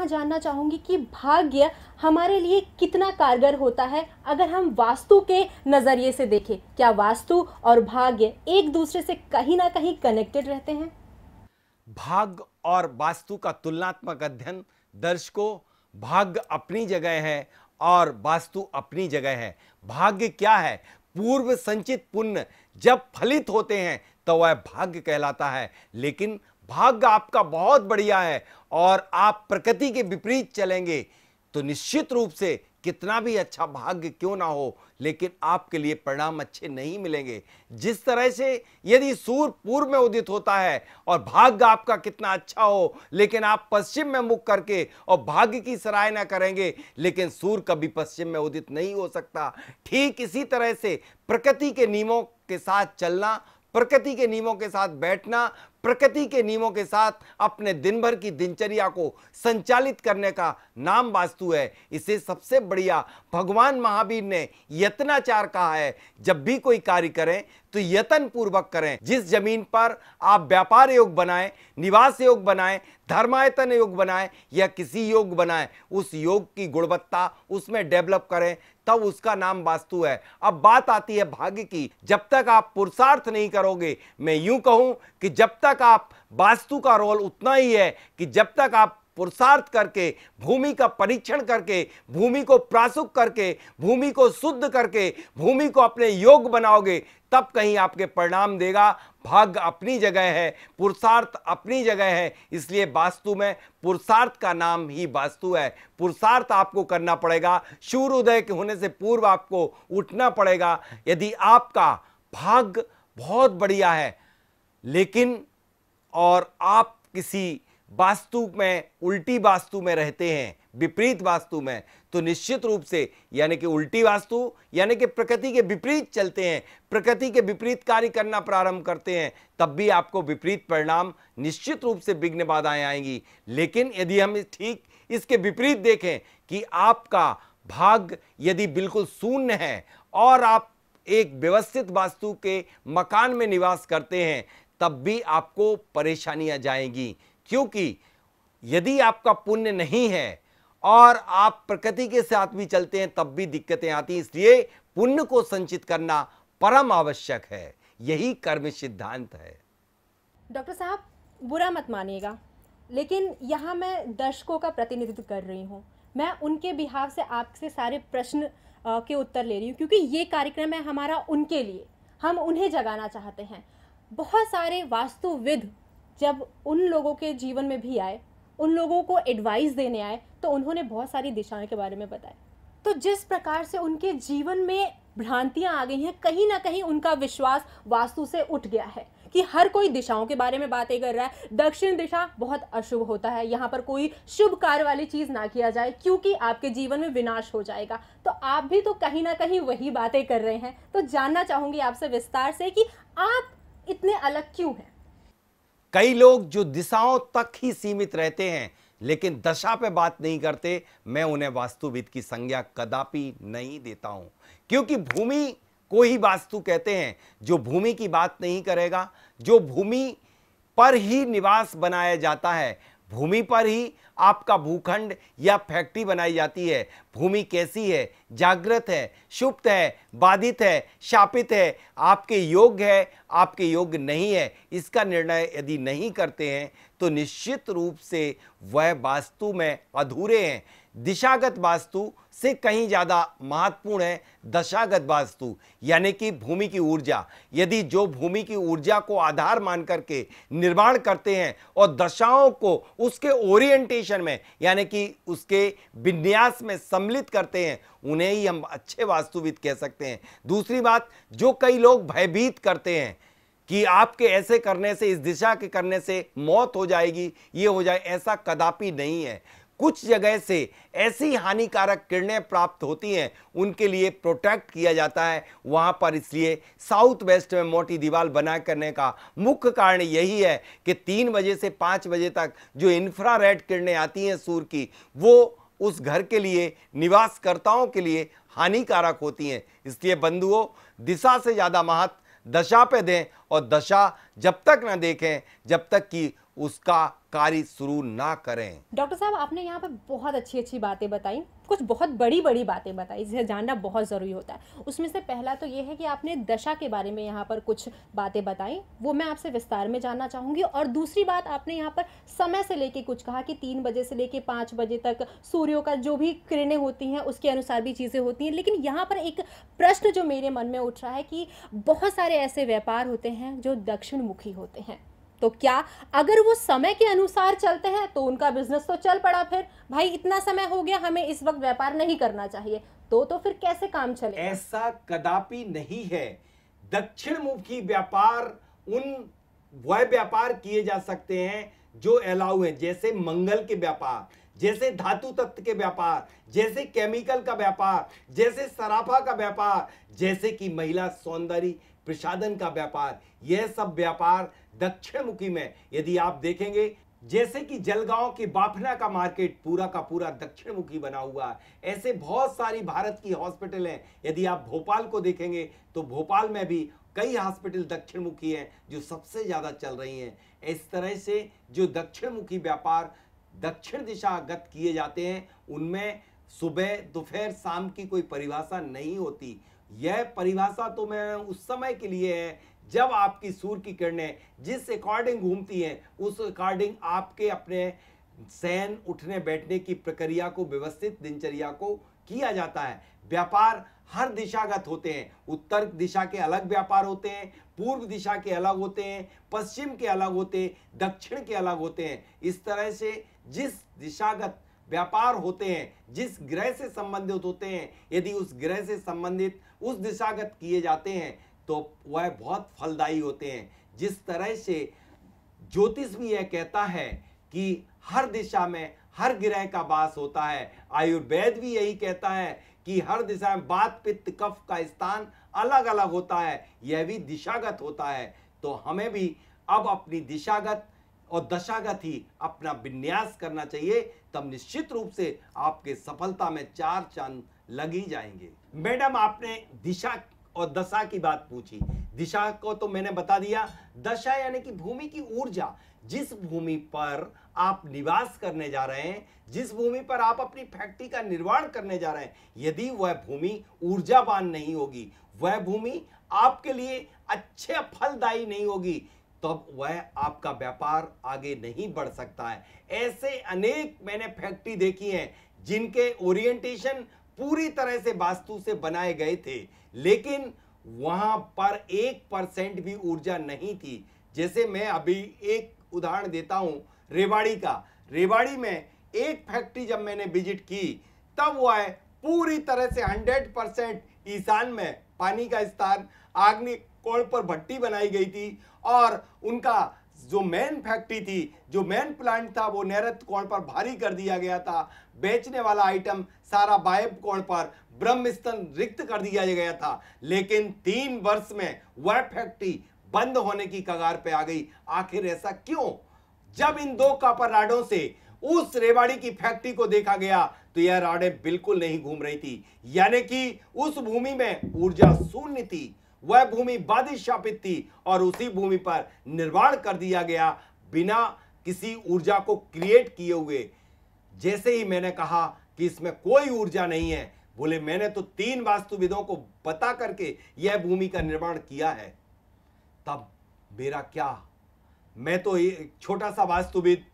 मैं जानना चाहूंगी कि भाग्य हमारे लिए कितना कारगर होता है अगर हम वास्तु के नज़रिए से देखें क्या वास्तु और भाग्य एक दूसरे से कहीं ना कहीं कनेक्टेड रहते हैं भाग्य और वास्तु का तुलनात्मक अध्ययन दर्शकों भाग्य अपनी जगह है और वास्तु अपनी जगह है भाग्य क्या है पूर्व संचित पुण्य जब फलित होते हैं तो वह भाग्य कहलाता है लेकिन भाग्य आपका बहुत बढ़िया है और आप प्रकृति के विपरीत चलेंगे तो निश्चित रूप से कितना भी अच्छा भाग्य क्यों ना हो लेकिन आपके लिए परिणाम अच्छे नहीं मिलेंगे जिस तरह से यदि सूर्य पूर्व में उदित होता है और भाग्य आपका कितना अच्छा हो लेकिन आप पश्चिम में मुख करके और भाग्य की सराहना करेंगे लेकिन सूर्य कभी पश्चिम में उदित नहीं हो सकता ठीक इसी तरह से प्रकृति के नियमों के साथ चलना प्रकृति के नियमों के साथ बैठना प्रकृति के नियमों के साथ अपने दिन भर की दिनचर्या को संचालित करने का नाम वास्तु है इसे सबसे बढ़िया भगवान महावीर ने यत्नाचार कहा है जब भी कोई कार्य करें तो यतन पूर्वक करें जिस जमीन पर आप व्यापार योग बनाएं निवास योग बनाएं धर्मायतन योग बनाएं या किसी योग बनाएं उस योग की गुणवत्ता उसमें डेवलप करें तब उसका नाम वास्तु है अब बात आती है भाग्य की जब तक आप पुरुषार्थ नहीं करोगे मैं यूं कहूं कि जब तक तक आप वास्तु का रोल उतना ही है कि जब तक आप पुरुषार्थ करके भूमि का परीक्षण करके भूमि को प्रासुक करके भूमि को शुद्ध करके भूमि को अपने योग बनाओगे तब कहीं आपके परिणाम देगा भाग्य अपनी जगह है पुरुषार्थ अपनी जगह है इसलिए वास्तु में पुरुषार्थ का नाम ही वास्तु है पुरुषार्थ आपको करना पड़ेगा सूर्य उदय के होने से पूर्व आपको उठना पड़ेगा यदि आपका भाग्य बहुत बढ़िया है लेकिन और आप किसी वास्तु में उल्टी वास्तु में रहते हैं विपरीत वास्तु में तो निश्चित रूप से यानी कि उल्टी वास्तु यानी कि प्रकृति के विपरीत चलते हैं प्रकृति के विपरीत कार्य करना प्रारंभ करते हैं तब भी आपको विपरीत परिणाम निश्चित रूप से विघ्न बाधाएं आएंगी लेकिन यदि हम ठीक इसके विपरीत देखें कि आपका भाग्य यदि बिल्कुल शून्य है और आप एक व्यवस्थित वास्तु के मकान में निवास करते हैं तब भी आपको परेशानियां जाएंगी क्योंकि यदि आपका पुण्य नहीं है और आप प्रकृति के साथ भी चलते हैं तब भी दिक्कतें आती हैं इसलिए पुण्य को संचित करना परम आवश्यक है यही कर्म सिद्धांत है डॉक्टर साहब बुरा मत मानिएगा लेकिन यहाँ मैं दर्शकों का प्रतिनिधित्व कर रही हूँ मैं उनके बिहाव से आपसे सारे प्रश्न के उत्तर ले रही हूँ क्योंकि ये कार्यक्रम है हमारा उनके लिए हम उन्हें जगाना चाहते हैं बहुत सारे वास्तुविद जब उन लोगों के जीवन में भी आए उन लोगों को एडवाइस देने आए तो उन्होंने बहुत सारी दिशाओं के बारे में बताया तो जिस प्रकार से उनके जीवन में भ्रांतियां आ गई हैं कहीं ना कहीं उनका विश्वास वास्तु से उठ गया है कि हर कोई दिशाओं के बारे में बातें कर रहा है दक्षिण दिशा बहुत अशुभ होता है यहाँ पर कोई शुभ कार्य वाली चीज़ ना किया जाए क्योंकि आपके जीवन में विनाश हो जाएगा तो आप भी तो कहीं ना कहीं वही बातें कर रहे हैं तो जानना चाहूँगी आपसे विस्तार से कि आप इतने अलग क्यों हैं कई लोग जो दिशाओं तक ही सीमित रहते हैं लेकिन दशा पे बात नहीं करते मैं उन्हें वास्तुविद की संज्ञा कदापि नहीं देता हूं क्योंकि भूमि को ही वास्तु कहते हैं जो भूमि की बात नहीं करेगा जो भूमि पर ही निवास बनाया जाता है भूमि पर ही आपका भूखंड या फैक्ट्री बनाई जाती है भूमि कैसी है जागृत है सुप्त है बाधित है शापित है आपके योग्य है आपके योग्य नहीं है इसका निर्णय यदि नहीं करते हैं तो निश्चित रूप से वह वास्तु में अधूरे हैं दिशागत वास्तु से कहीं ज़्यादा महत्वपूर्ण है दशागत वास्तु यानी कि भूमि की ऊर्जा यदि जो भूमि की ऊर्जा को आधार मान करके निर्माण करते हैं और दशाओं को उसके ओरिएंटेशन में यानी कि उसके विन्यास में सम्मिलित करते हैं उन्हें ही हम अच्छे वास्तुविद कह सकते हैं दूसरी बात जो कई लोग भयभीत करते हैं कि आपके ऐसे करने से इस दिशा के करने से मौत हो जाएगी ये हो जाए ऐसा कदापि नहीं है कुछ जगह से ऐसी हानिकारक किरणें प्राप्त होती हैं उनके लिए प्रोटेक्ट किया जाता है वहाँ पर इसलिए साउथ वेस्ट में मोटी दीवार बना करने का मुख्य कारण यही है कि तीन बजे से पाँच बजे तक जो इंफ्रा रेड किरणें आती हैं सूर्य की वो उस घर के लिए निवासकर्ताओं के लिए हानिकारक होती हैं इसलिए बंधुओं दिशा से ज़्यादा महत्व दशा पे दें और दशा जब तक ना देखें जब तक कि उसका कार्य शुरू ना करें डॉक्टर साहब आपने यहाँ पर बहुत अच्छी अच्छी बातें बताई कुछ बहुत बड़ी बड़ी बातें बताई जिसे जानना बहुत ज़रूरी होता है उसमें से पहला तो ये है कि आपने दशा के बारे में यहाँ पर कुछ बातें बताई वो मैं आपसे विस्तार में जानना चाहूंगी और दूसरी बात आपने यहाँ पर समय से लेके कुछ कहा कि तीन बजे से लेके पांच बजे तक सूर्यों का जो भी किरणें होती हैं उसके अनुसार भी चीज़ें होती हैं लेकिन यहाँ पर एक प्रश्न जो मेरे मन में उठ रहा है कि बहुत सारे ऐसे व्यापार होते हैं जो दक्षिण मुखी होते हैं तो क्या अगर वो समय के अनुसार चलते हैं तो उनका बिजनेस तो चल पड़ा फिर भाई इतना समय हो गया हमें इस वक्त व्यापार नहीं करना चाहिए तो तो फिर कैसे काम चले ऐसा कदापि नहीं है दक्षिण मुखी व्यापार उन वह व्यापार किए जा सकते हैं जो अलाउ है जैसे मंगल के व्यापार जैसे धातु तत्व के व्यापार जैसे केमिकल का व्यापार जैसे सराफा का व्यापार जैसे कि महिला सौंदर्य प्रसादन का व्यापार यह सब व्यापार दक्षिण मुखी में यदि आप देखेंगे जैसे कि जलगांव के बाफना का मार्केट पूरा का पूरा दक्षिण मुखी बना हुआ है ऐसे बहुत सारी भारत की हॉस्पिटल हैं यदि आप भोपाल को देखेंगे तो भोपाल में भी कई हॉस्पिटल दक्षिण मुखी हैं जो सबसे ज़्यादा चल रही हैं इस तरह से जो दक्षिण मुखी व्यापार दक्षिण दिशा गत किए जाते हैं उनमें सुबह दोपहर शाम की कोई परिभाषा नहीं होती यह परिभाषा तो मैं उस समय के लिए है जब आपकी सूर्य की किरणें जिस अकॉर्डिंग घूमती हैं उस अकॉर्डिंग आपके अपने सैन उठने बैठने की प्रक्रिया को व्यवस्थित दिनचर्या को किया जाता है व्यापार हर दिशागत होते हैं उत्तर दिशा के अलग व्यापार होते हैं पूर्व दिशा के अलग होते हैं पश्चिम के अलग होते हैं दक्षिण के अलग होते हैं इस तरह से जिस दिशागत व्यापार होते हैं जिस ग्रह से संबंधित होते हैं यदि उस ग्रह से संबंधित उस दिशागत किए जाते हैं तो वह बहुत फलदायी होते हैं जिस तरह से ज्योतिष भी यह कहता है कि हर दिशा में हर ग्रह का वास होता है आयुर्वेद भी यही कहता है कि हर दिशा में बात पित्त कफ का स्थान अलग अलग होता है यह भी दिशागत होता है तो हमें भी अब अपनी दिशागत और दशागत ही अपना विन्यास करना चाहिए तब निश्चित रूप से आपके सफलता में चार चांद लग ही जाएंगे मैडम आपने दिशा और दशा की बात पूछी दिशा को तो मैंने बता दिया दशा यानी कि भूमि की ऊर्जा जिस भूमि पर आप निवास करने जा रहे हैं जिस भूमि पर आप अपनी फैक्ट्री का निर्माण करने जा रहे हैं यदि वह भूमि ऊर्जावान नहीं होगी वह भूमि आपके लिए अच्छे फलदायी नहीं होगी तो वह आपका व्यापार आगे नहीं बढ़ सकता है ऐसे अनेक मैंने फैक्ट्री देखी हैं जिनके ओरिएंटेशन पूरी तरह से वास्तु से बनाए गए थे लेकिन वहां पर एक परसेंट भी ऊर्जा नहीं थी जैसे मैं अभी एक उदाहरण देता हूँ रेवाड़ी का रेवाड़ी में एक फैक्ट्री जब मैंने विजिट की तब वह पूरी तरह से 100 परसेंट ईशान में पानी का स्थान आग्नि कोड़ पर भट्टी बनाई गई थी और उनका जो मेन फैक्ट्री थी जो मेन प्लांट था वो नैरत कोण पर भारी कर दिया गया था बेचने वाला आइटम सारा बायब कोण पर ब्रह्मस्तन रिक्त कर दिया गया था लेकिन तीन वर्ष में वह फैक्ट्री बंद होने की कगार पे आ गई आखिर ऐसा क्यों जब इन दो कापर राडों से उस रेवाड़ी की फैक्ट्री को देखा गया तो यह राडे बिल्कुल नहीं घूम रही थी यानी कि उस भूमि में ऊर्जा शून्य थी वह भूमि बाधित शापित थी और उसी भूमि पर निर्माण कर दिया गया बिना किसी ऊर्जा को क्रिएट किए हुए जैसे ही मैंने कहा कि इसमें कोई ऊर्जा नहीं है बोले मैंने तो तीन वास्तुविदों को बता करके यह भूमि का निर्माण किया है तब मेरा क्या मैं तो एक छोटा सा वास्तुविद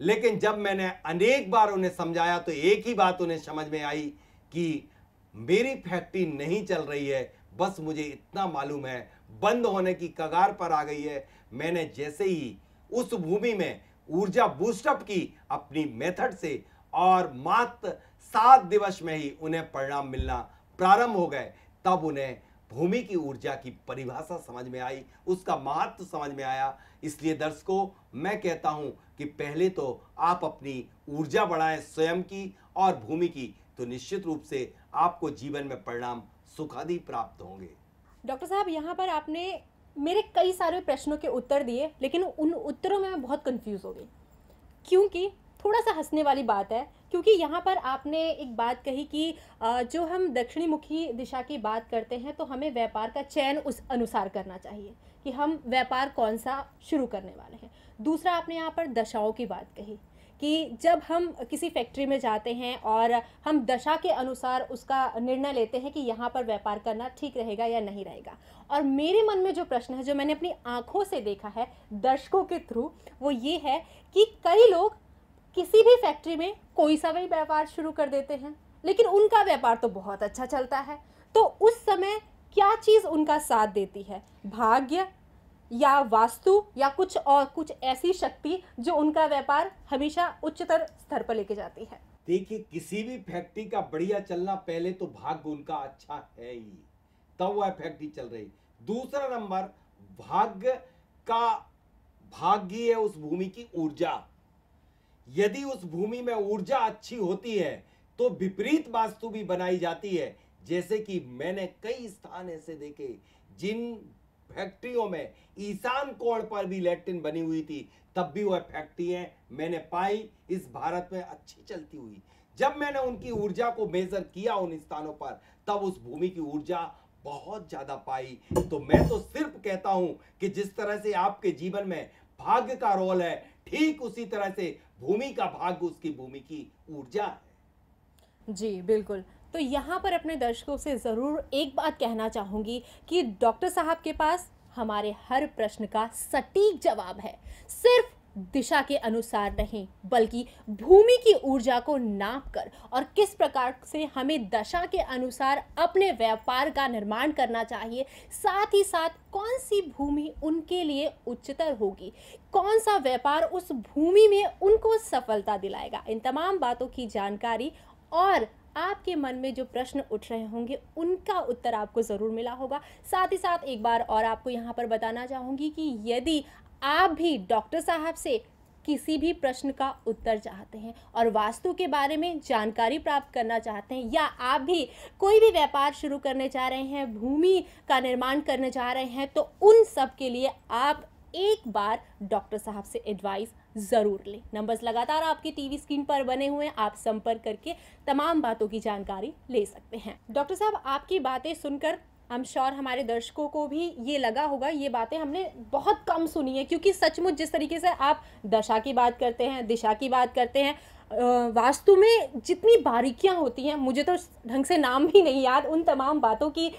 लेकिन जब मैंने अनेक बार उन्हें समझाया तो एक ही बात उन्हें समझ में आई कि मेरी फैक्ट्री नहीं चल रही है बस मुझे इतना मालूम है बंद होने की कगार पर आ गई है मैंने जैसे ही उस भूमि में ऊर्जा बूस्टअप की अपनी मेथड से और मात्र सात दिवस में ही उन्हें परिणाम मिलना प्रारंभ हो गए तब उन्हें भूमि की ऊर्जा की परिभाषा समझ में आई उसका महत्व समझ में आया इसलिए दर्शकों मैं कहता हूं कि पहले तो आप अपनी ऊर्जा बढ़ाएं स्वयं की और भूमि की तो निश्चित रूप से आपको जीवन में परिणाम सुखादि प्राप्त होंगे डॉक्टर साहब यहाँ पर आपने मेरे कई सारे प्रश्नों के उत्तर दिए लेकिन उन उत्तरों में मैं बहुत कंफ्यूज हो गई क्योंकि थोड़ा सा हंसने वाली बात है क्योंकि यहाँ पर आपने एक बात कही कि जो हम दक्षिणी मुखी दिशा की बात करते हैं तो हमें व्यापार का चयन उस अनुसार करना चाहिए कि हम व्यापार कौन सा शुरू करने वाले हैं दूसरा आपने यहाँ पर दशाओं की बात कही कि जब हम किसी फैक्ट्री में जाते हैं और हम दशा के अनुसार उसका निर्णय लेते हैं कि यहाँ पर व्यापार करना ठीक रहेगा या नहीं रहेगा और मेरे मन में जो प्रश्न है जो मैंने अपनी आँखों से देखा है दर्शकों के थ्रू वो ये है कि कई लोग किसी भी फैक्ट्री में कोई सा भी व्यापार शुरू कर देते हैं लेकिन उनका व्यापार तो बहुत अच्छा चलता है तो उस समय क्या चीज़ उनका साथ देती है भाग्य या वास्तु या कुछ और कुछ ऐसी शक्ति जो उनका व्यापार हमेशा उच्चतर स्तर पर लेके जाती है देखिए किसी भी फैक्ट्री का बढ़िया चलना पहले तो भाग्य उनका अच्छा है ही तब वह फैक्ट्री चल रही दूसरा नंबर भाग्य का भाग्य है उस भूमि की ऊर्जा यदि उस भूमि में ऊर्जा अच्छी होती है तो विपरीत वास्तु भी बनाई जाती है जैसे कि मैंने कई स्थान ऐसे देखे जिन फैक्ट्रियों में ईशान कोण पर भी लेट्रिन बनी हुई थी तब भी वह फैक्ट्रियाँ मैंने पाई इस भारत में अच्छी चलती हुई जब मैंने उनकी ऊर्जा को मेजर किया उन स्थानों पर तब उस भूमि की ऊर्जा बहुत ज्यादा पाई तो मैं तो सिर्फ कहता हूं कि जिस तरह से आपके जीवन में भाग्य का रोल है ठीक उसी तरह से भूमि का भाग्य उसकी भूमि की ऊर्जा है जी बिल्कुल तो यहाँ पर अपने दर्शकों से ज़रूर एक बात कहना चाहूँगी कि डॉक्टर साहब के पास हमारे हर प्रश्न का सटीक जवाब है सिर्फ दिशा के अनुसार नहीं बल्कि भूमि की ऊर्जा को नाप कर और किस प्रकार से हमें दशा के अनुसार अपने व्यापार का निर्माण करना चाहिए साथ ही साथ कौन सी भूमि उनके लिए उच्चतर होगी कौन सा व्यापार उस भूमि में उनको सफलता दिलाएगा इन तमाम बातों की जानकारी और आपके मन में जो प्रश्न उठ रहे होंगे उनका उत्तर आपको ज़रूर मिला होगा साथ ही साथ एक बार और आपको यहाँ पर बताना चाहूँगी कि यदि आप भी डॉक्टर साहब से किसी भी प्रश्न का उत्तर चाहते हैं और वास्तु के बारे में जानकारी प्राप्त करना चाहते हैं या आप भी कोई भी व्यापार शुरू करने जा रहे हैं भूमि का निर्माण करने जा रहे हैं तो उन सब के लिए आप एक बार डॉक्टर साहब से एडवाइस ज़रूर लें नंबर्स लगातार आपकी टीवी स्क्रीन पर बने हुए हैं आप संपर्क करके तमाम बातों की जानकारी ले सकते हैं डॉक्टर साहब आपकी बातें सुनकर हम श्योर हमारे दर्शकों को भी ये लगा होगा ये बातें हमने बहुत कम सुनी है क्योंकि सचमुच जिस तरीके से आप दशा की बात करते हैं दिशा की बात करते हैं वास्तु में जितनी बारीकियां होती हैं मुझे तो ढंग से नाम भी नहीं याद उन तमाम बातों की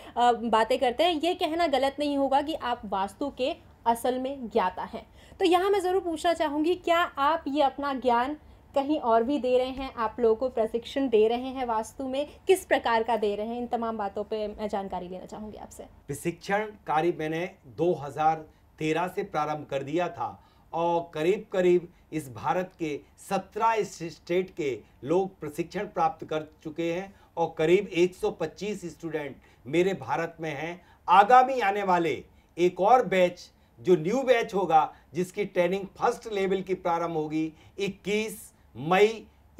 बातें करते हैं ये कहना गलत नहीं होगा कि आप वास्तु के असल में ज्ञाता हैं तो यहाँ मैं ज़रूर पूछना चाहूँगी क्या आप ये अपना ज्ञान कहीं और भी दे रहे हैं आप लोगों को प्रशिक्षण दे रहे हैं वास्तु में किस प्रकार का दे रहे हैं इन तमाम बातों पे मैं जानकारी लेना चाहूँगी आपसे प्रशिक्षण कार्य मैंने 2013 से प्रारंभ कर दिया था और करीब करीब इस भारत के 17 स्टेट के लोग प्रशिक्षण प्राप्त कर चुके हैं और करीब 125 स्टूडेंट मेरे भारत में हैं आगामी आने वाले एक और बैच जो न्यू बैच होगा जिसकी ट्रेनिंग फर्स्ट लेवल की प्रारंभ होगी 21 मई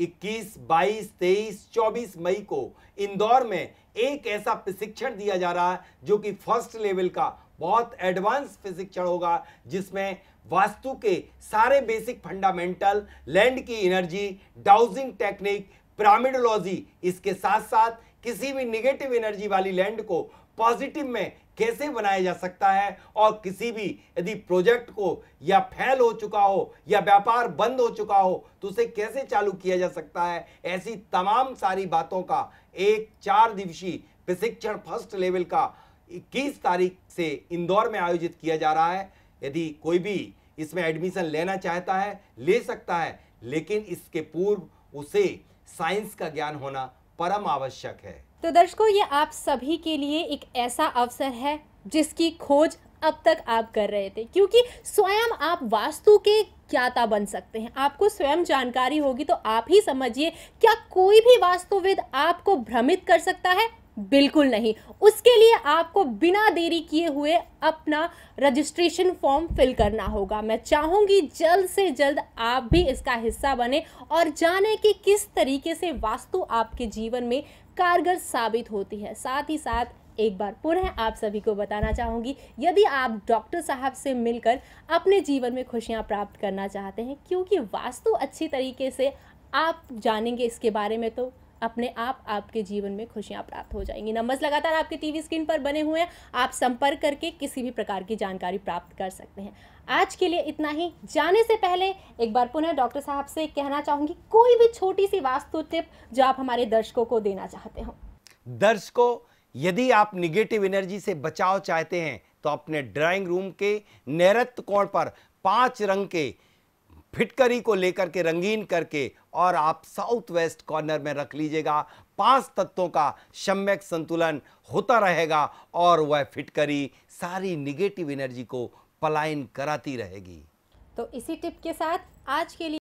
21, 22, 23, 24 मई को इंदौर में एक ऐसा प्रशिक्षण दिया जा रहा है जो कि फर्स्ट लेवल का बहुत एडवांस प्रशिक्षण होगा जिसमें वास्तु के सारे बेसिक फंडामेंटल लैंड की एनर्जी डाउजिंग टेक्निक पिरामिडोलॉजी इसके साथ साथ किसी भी निगेटिव एनर्जी वाली लैंड को पॉजिटिव में कैसे बनाया जा सकता है और किसी भी यदि प्रोजेक्ट को या फैल हो चुका हो या व्यापार बंद हो चुका हो तो उसे कैसे चालू किया जा सकता है ऐसी तमाम सारी बातों का एक चार दिवसीय प्रशिक्षण फर्स्ट लेवल का इक्कीस तारीख से इंदौर में आयोजित किया जा रहा है यदि कोई भी इसमें एडमिशन लेना चाहता है ले सकता है लेकिन इसके पूर्व उसे साइंस का ज्ञान होना परम आवश्यक है तो दर्शकों ये आप सभी के लिए एक ऐसा अवसर है जिसकी खोज अब तक आप कर रहे थे क्योंकि स्वयं आप वास्तु के ज्ञाता बन सकते हैं आपको स्वयं जानकारी होगी तो आप ही समझिए क्या कोई भी वास्तुविद आपको भ्रमित कर सकता है बिल्कुल नहीं उसके लिए आपको बिना देरी किए हुए अपना रजिस्ट्रेशन फॉर्म फिल करना होगा मैं चाहूँगी जल्द से जल्द आप भी इसका हिस्सा बने और जाने कि किस तरीके से वास्तु आपके जीवन में कारगर साबित होती है साथ ही साथ एक बार पुनः आप सभी को बताना चाहूँगी यदि आप डॉक्टर साहब से मिलकर अपने जीवन में खुशियाँ प्राप्त करना चाहते हैं क्योंकि वास्तु अच्छी तरीके से आप जानेंगे इसके बारे में तो अपने आप आपके जीवन में खुशियां प्राप्त हो जाएंगी नंबर्स लगातार आपके टीवी स्क्रीन पर बने हुए हैं आप संपर्क करके किसी भी प्रकार की जानकारी प्राप्त कर सकते हैं आज के लिए इतना ही जाने से पहले एक बार पुनः डॉक्टर साहब से कहना चाहूंगी कोई भी छोटी सी वास्तु टिप जो आप हमारे दर्शकों को देना चाहते हो दर्शकों यदि आप निगेटिव एनर्जी से बचाव चाहते हैं तो अपने ड्राइंग रूम के नैरत्य कोण पर पांच रंग के फिटकरी को लेकर के रंगीन करके और आप साउथ वेस्ट कॉर्नर में रख लीजिएगा पांच तत्वों का सम्यक संतुलन होता रहेगा और वह फिटकरी सारी निगेटिव एनर्जी को पलायन कराती रहेगी तो इसी टिप के साथ आज के लिए